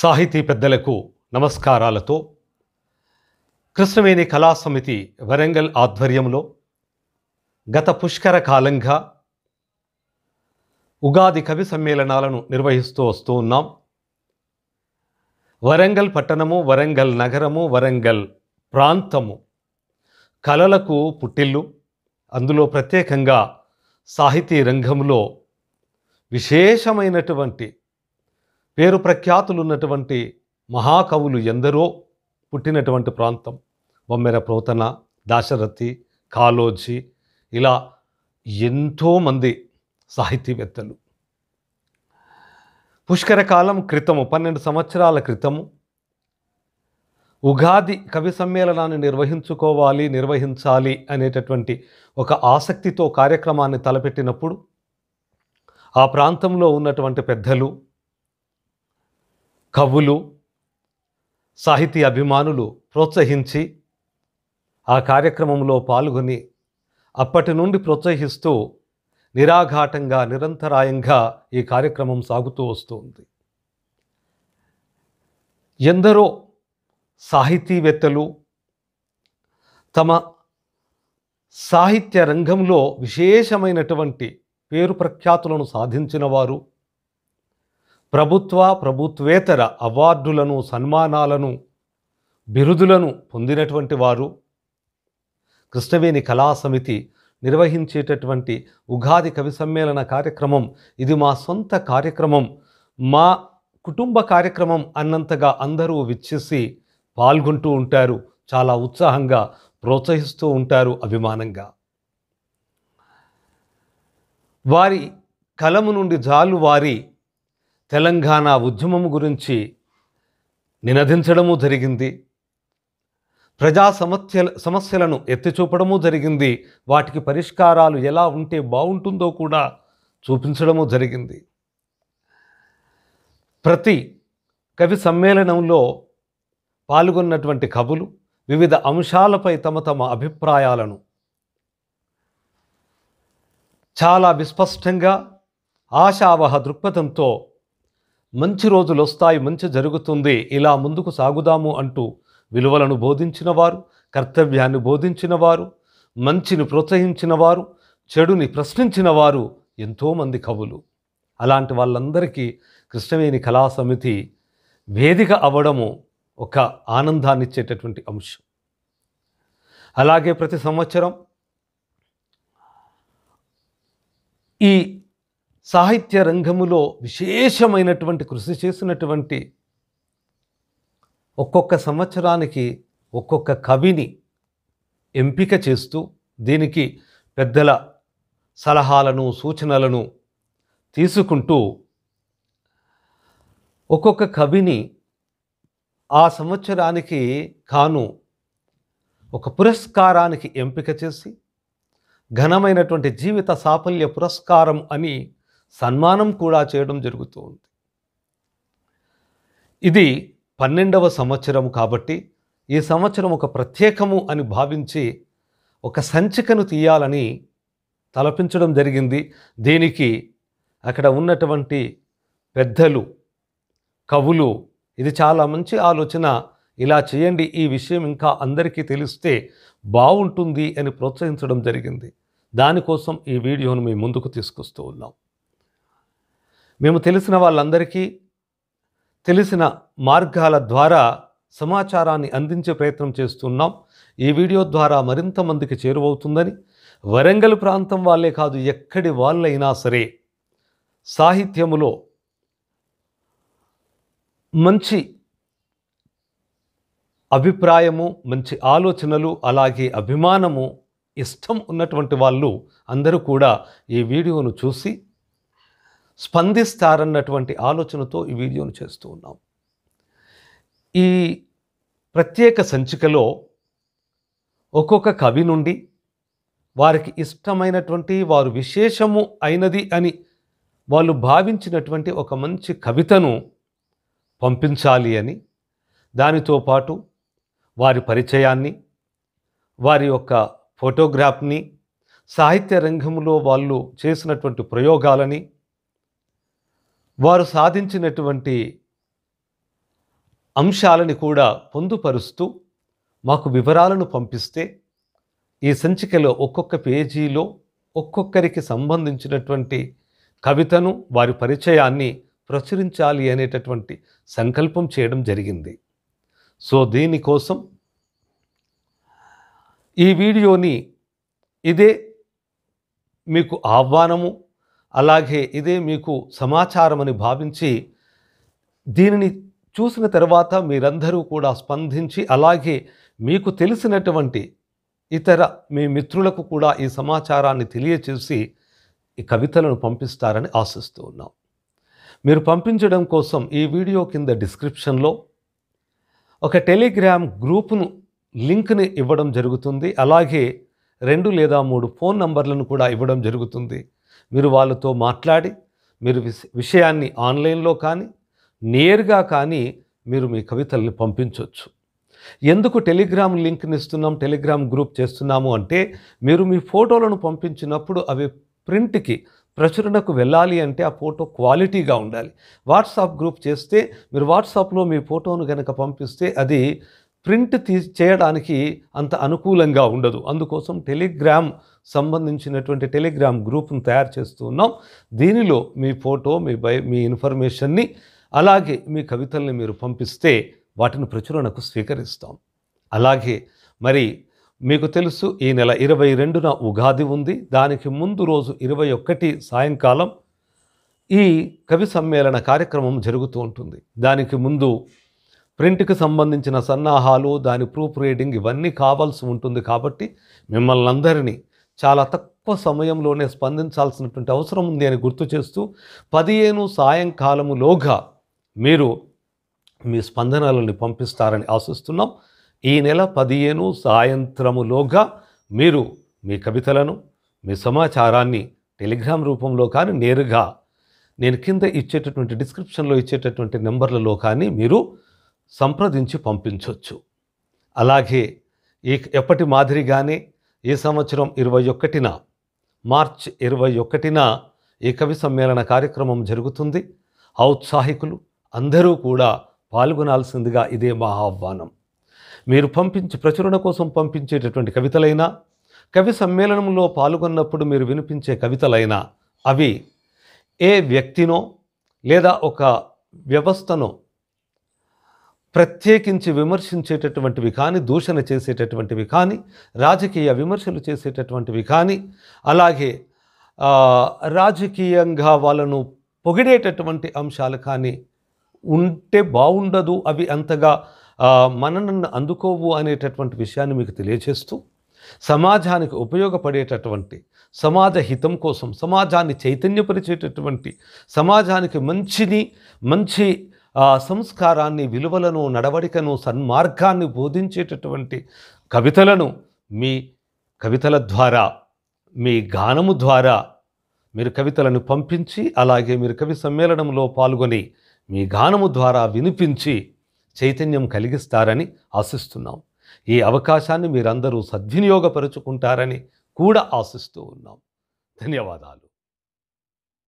సాహితీ పెద్దలకు నమస్కారాలతో కృష్ణవేణి కళా సమితి వరంగల్ ఆధ్వర్యంలో గత పుష్కర కాలంగా ఉగాది కవి సమ్మేళనాలను నిర్వహిస్తూ వస్తూ ఉన్నాం వరంగల్ పట్టణము వరంగల్ నగరము వరంగల్ ప్రాంతము కళలకు పుట్టిల్లు అందులో ప్రత్యేకంగా సాహితీ రంగంలో విశేషమైనటువంటి పేరు ప్రఖ్యాతులున్నటువంటి మహాకవులు ఎందరో పుట్టినటువంటి ప్రాంతం బొమ్మెర ప్రోతన దాశరథి కాలోజీ ఇలా ఎంతోమంది సాహితీవేత్తలు కాలం క్రితము పన్నెండు సంవత్సరాల క్రితము ఉగాది కవి సమ్మేళనాన్ని నిర్వహించుకోవాలి నిర్వహించాలి అనేటటువంటి ఒక ఆసక్తితో కార్యక్రమాన్ని తలపెట్టినప్పుడు ఆ ప్రాంతంలో ఉన్నటువంటి పెద్దలు కవులు సాహితీ అభిమానులు ప్రోత్సహించి ఆ కార్యక్రమంలో పాల్గొని అప్పటి నుండి ప్రోత్సహిస్తూ నిరాఘాటంగా నిరంతరాయంగా ఈ కార్యక్రమం సాగుతూ వస్తుంది ఎందరో సాహితీవేత్తలు తమ సాహిత్య రంగంలో విశేషమైనటువంటి పేరు ప్రఖ్యాతులను సాధించిన వారు ప్రభుత్వ ప్రభుత్వేతర అవార్డులను సన్మానాలను బిరుదులను పొందినటువంటి వారు కృష్ణవేణి కళా సమితి నిర్వహించేటటువంటి ఉగాది కవి సమ్మేళన కార్యక్రమం ఇది మా సొంత కార్యక్రమం మా కుటుంబ కార్యక్రమం అన్నంతగా అందరూ విచ్చేసి పాల్గొంటూ ఉంటారు చాలా ఉత్సాహంగా ప్రోత్సహిస్తూ ఉంటారు అభిమానంగా వారి కలము నుండి జాలు వారి తెలంగాణ ఉద్యమం గురించి నినదించడము జరిగింది ప్రజా సమస్య సమస్యలను ఎత్తిచూపడము జరిగింది వాటికి పరిష్కారాలు ఎలా ఉంటే బాగుంటుందో కూడా చూపించడము జరిగింది ప్రతి కవి సమ్మేళనంలో పాల్గొన్నటువంటి కవులు వివిధ అంశాలపై తమ తమ అభిప్రాయాలను చాలా విస్పష్టంగా ఆశావహ దృక్పథంతో మంచి రోజులు వస్తాయి మంచి జరుగుతుంది ఇలా ముందుకు సాగుదాము అంటూ విలువలను బోధించినవారు కర్తవ్యాన్ని బోధించినవారు మంచిని ప్రోత్సహించినవారు చెడుని ప్రశ్నించినవారు ఎంతోమంది కవులు అలాంటి వాళ్ళందరికీ కృష్ణవేణి కళా సమితి వేదిక అవ్వడము ఒక ఆనందాన్ని ఇచ్చేటటువంటి అంశం అలాగే ప్రతి సంవత్సరం ఈ సాహిత్య రంగములో విశేషమైనటువంటి కృషి చేసినటువంటి ఒక్కొక్క సంవత్సరానికి ఒక్కొక్క కవిని ఎంపిక చేస్తూ దీనికి పెద్దల సలహాలను సూచనలను తీసుకుంటూ ఒక్కొక్క కవిని ఆ సంవత్సరానికి కాను ఒక పురస్కారానికి ఎంపిక చేసి ఘనమైనటువంటి జీవిత సాఫల్య పురస్కారం అని సన్మానం కూడా చేయడం జరుగుతూ ఉంది ఇది పన్నెండవ సంవత్సరం కాబట్టి ఈ సంవత్సరం ఒక ప్రత్యేకము అని భావించి ఒక సంచికను తీయాలని తలపించడం జరిగింది దీనికి అక్కడ ఉన్నటువంటి పెద్దలు కవులు ఇది చాలా మంచి ఆలోచన ఇలా చేయండి ఈ విషయం ఇంకా అందరికీ తెలిస్తే బాగుంటుంది అని ప్రోత్సహించడం జరిగింది దానికోసం ఈ వీడియోను మీ ముందుకు తీసుకొస్తూ ఉన్నాం మేము తెలిసిన వాళ్ళందరికీ తెలిసిన మార్గాల ద్వారా సమాచారాన్ని అందించే ప్రయత్నం చేస్తున్నాం ఈ వీడియో ద్వారా మరింత మందికి చేరువవుతుందని వరంగల్ ప్రాంతం వాళ్ళే కాదు ఎక్కడి వాళ్ళైనా సరే సాహిత్యములో మంచి అభిప్రాయము మంచి ఆలోచనలు అలాగే అభిమానము ఇష్టం ఉన్నటువంటి వాళ్ళు అందరూ కూడా ఈ వీడియోను చూసి స్పందిస్తారన్నటువంటి ఆలోచనతో ఈ వీడియోను చేస్తూ ఉన్నాం ఈ ప్రత్యేక సంచికలో ఒక్కొక్క కవి నుండి వారికి ఇష్టమైనటువంటి వారు విశేషము అయినది అని వాళ్ళు భావించినటువంటి ఒక మంచి కవితను పంపించాలి అని దానితో పాటు వారి పరిచయాన్ని వారి యొక్క ఫోటోగ్రాఫ్ని సాహిత్య రంగంలో వాళ్ళు చేసినటువంటి ప్రయోగాలని వారు సాధించినటువంటి అంశాలని కూడా పొందుపరుస్తూ మాకు వివరాలను పంపిస్తే ఈ సంచికలో ఒక్కొక్క పేజీలో ఒక్కొక్కరికి సంబంధించినటువంటి కవితను వారి పరిచయాన్ని ప్రచురించాలి అనేటటువంటి సంకల్పం చేయడం జరిగింది సో దీనికోసం ఈ వీడియోని ఇదే మీకు ఆహ్వానము అలాగే ఇదే మీకు సమాచారమని భావించి దీనిని చూసిన తర్వాత మీరందరూ కూడా స్పందించి అలాగే మీకు తెలిసినటువంటి ఇతర మీ మిత్రులకు కూడా ఈ సమాచారాన్ని తెలియచేసి ఈ కవితలను పంపిస్తారని ఆశిస్తూ ఉన్నాం మీరు పంపించడం కోసం ఈ వీడియో కింద డిస్క్రిప్షన్లో ఒక టెలిగ్రామ్ గ్రూపును లింక్ని ఇవ్వడం జరుగుతుంది అలాగే రెండు లేదా మూడు ఫోన్ నంబర్లను కూడా ఇవ్వడం జరుగుతుంది మీరు వాళ్ళతో మాట్లాడి మీరు విషయాన్ని ఆన్లైన్లో కానీ నేరుగా కానీ మీరు మీ కవితల్ని పంపించవచ్చు ఎందుకు టెలిగ్రామ్ లింక్ని ఇస్తున్నాం టెలిగ్రామ్ గ్రూప్ చేస్తున్నాము అంటే మీరు మీ ఫోటోలను పంపించినప్పుడు అవి ప్రింట్కి ప్రచురణకు వెళ్ళాలి అంటే ఆ ఫోటో క్వాలిటీగా ఉండాలి వాట్సాప్ గ్రూప్ చేస్తే మీరు వాట్సాప్లో మీ ఫోటోను కనుక పంపిస్తే అది ప్రింట్ తీ చేయడానికి అంత అనుకూలంగా ఉండదు అందుకోసం టెలిగ్రామ్ సంబంధించినటువంటి టెలిగ్రామ్ గ్రూప్ను తయారు చేస్తూ ఉన్నాం దీనిలో మీ ఫోటో మీ బై మీ ఇన్ఫర్మేషన్ని అలాగే మీ కవితల్ని మీరు పంపిస్తే వాటిని ప్రచురణకు స్వీకరిస్తాం అలాగే మరి మీకు తెలుసు ఈ నెల ఇరవై రెండున ఉగాది ఉంది దానికి ముందు రోజు ఇరవై ఒకటి సాయంకాలం ఈ కవి సమ్మేళన కార్యక్రమం జరుగుతూ ఉంటుంది దానికి ముందు ప్రింట్కి సంబంధించిన సన్నాహాలు దాని ప్రూఫ్ రీడింగ్ ఇవన్నీ కావాల్సి ఉంటుంది కాబట్టి మిమ్మల్ని అందరినీ చాలా తక్కువ సమయంలోనే స్పందించాల్సినటువంటి అవసరం ఉంది అని గుర్తు చేస్తూ పదిహేను సాయంకాలములోగా మీరు మీ స్పందనలను పంపిస్తారని ఆశిస్తున్నాం ఈ నెల పదిహేను సాయంత్రములోగా మీరు మీ కవితలను మీ సమాచారాన్ని టెలిగ్రామ్ రూపంలో కానీ నేరుగా నేను కింద ఇచ్చేటటువంటి డిస్క్రిప్షన్లో ఇచ్చేటటువంటి నెంబర్లలో కానీ మీరు సంప్రదించి పంపించవచ్చు అలాగే ఈ ఎప్పటి మాదిరిగానే ఈ సంవత్సరం ఇరవై ఒకటిన మార్చ్ ఇరవై ఒకటిన ఈ కవి సమ్మేళన కార్యక్రమం జరుగుతుంది ఔత్సాహికులు అందరూ కూడా పాల్గొనాల్సిందిగా ఇదే మా ఆహ్వానం మీరు పంపించి ప్రచురణ కోసం పంపించేటటువంటి కవితలైనా కవి సమ్మేళనంలో పాల్గొన్నప్పుడు మీరు వినిపించే కవితలైనా అవి ఏ వ్యక్తినో లేదా ఒక వ్యవస్థనో ప్రత్యేకించి విమర్శించేటటువంటివి కానీ దూషణ చేసేటటువంటివి కానీ రాజకీయ విమర్శలు చేసేటటువంటివి కానీ అలాగే రాజకీయంగా వాళ్ళను పొగిడేటటువంటి అంశాలు కానీ ఉంటే బాగుండదు అవి అంతగా మననన్ను అందుకోవు అనేటటువంటి విషయాన్ని మీకు తెలియచేస్తూ సమాజానికి ఉపయోగపడేటటువంటి సమాజ హితం కోసం సమాజాన్ని చైతన్యపరిచేటటువంటి సమాజానికి మంచిని మంచి ఆ సంస్కారాన్ని విలువలను నడవడికను సన్మార్గాన్ని బోధించేటటువంటి కవితలను మీ కవితల ద్వారా మీ గానము ద్వారా మీరు కవితలను పంపించి అలాగే మీరు కవి సమ్మేళనంలో పాల్గొని మీ గానము ద్వారా వినిపించి చైతన్యం కలిగిస్తారని ఆశిస్తున్నాం ఈ అవకాశాన్ని మీరందరూ సద్వినియోగపరుచుకుంటారని కూడా ఆశిస్తూ ఉన్నాం ధన్యవాదాలు